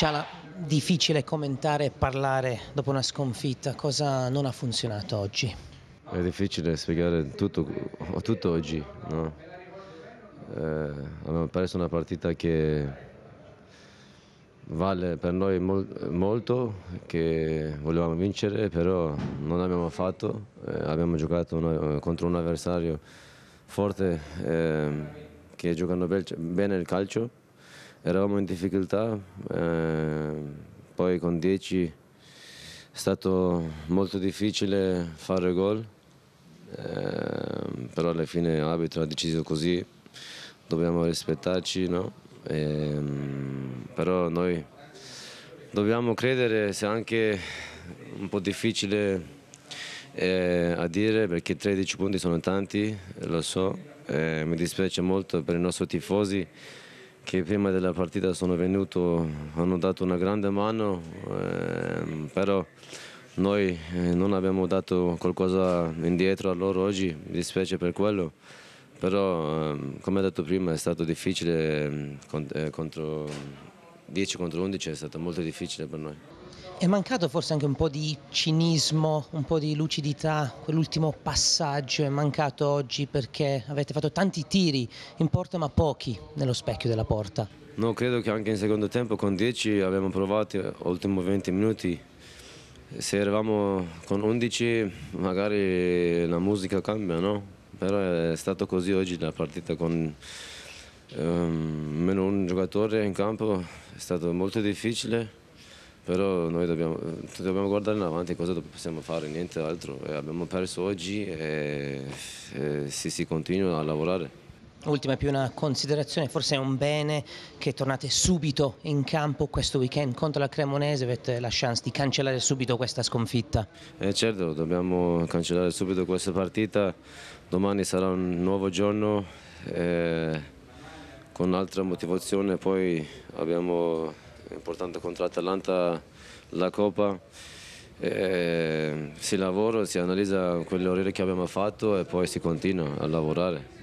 Ciala, difficile commentare e parlare dopo una sconfitta, cosa non ha funzionato oggi? È difficile spiegare tutto, tutto oggi, no? eh, abbiamo perso una partita che vale per noi mol molto, che volevamo vincere, però non l'abbiamo fatto, eh, abbiamo giocato una, contro un avversario forte eh, che giocano bene il calcio eravamo in difficoltà, eh, poi con 10 è stato molto difficile fare gol, eh, però alla fine l'arbitro ha deciso così, dobbiamo rispettarci, no? eh, però noi dobbiamo credere, se anche un po' difficile eh, a dire perché 13 punti sono tanti, lo so, eh, mi dispiace molto per i nostri tifosi che prima della partita sono venuto, hanno dato una grande mano, eh, però noi eh, non abbiamo dato qualcosa indietro a loro oggi, mi dispiace per quello, però eh, come ho detto prima è stato difficile ehm, eh, contro 10 contro 11 è stato molto difficile per noi. È mancato forse anche un po' di cinismo, un po' di lucidità, quell'ultimo passaggio è mancato oggi perché avete fatto tanti tiri in porta ma pochi nello specchio della porta. No, credo che anche in secondo tempo con 10 abbiamo provato, ultimo 20 minuti, se eravamo con 11 magari la musica cambia, no? Però è stato così oggi la partita con Ehm, meno un giocatore in campo è stato molto difficile, però noi dobbiamo, eh, dobbiamo guardare in avanti cosa possiamo fare, niente altro. Eh, abbiamo perso oggi e, e si, si continua a lavorare. Ultima più una considerazione, forse è un bene che tornate subito in campo questo weekend contro la Cremonese, avete la chance di cancellare subito questa sconfitta. Eh certo, dobbiamo cancellare subito questa partita, domani sarà un nuovo giorno. Eh con altra motivazione, poi abbiamo importante contro Atalanta la Coppa, si lavora, si analizza quelle ore che abbiamo fatto e poi si continua a lavorare.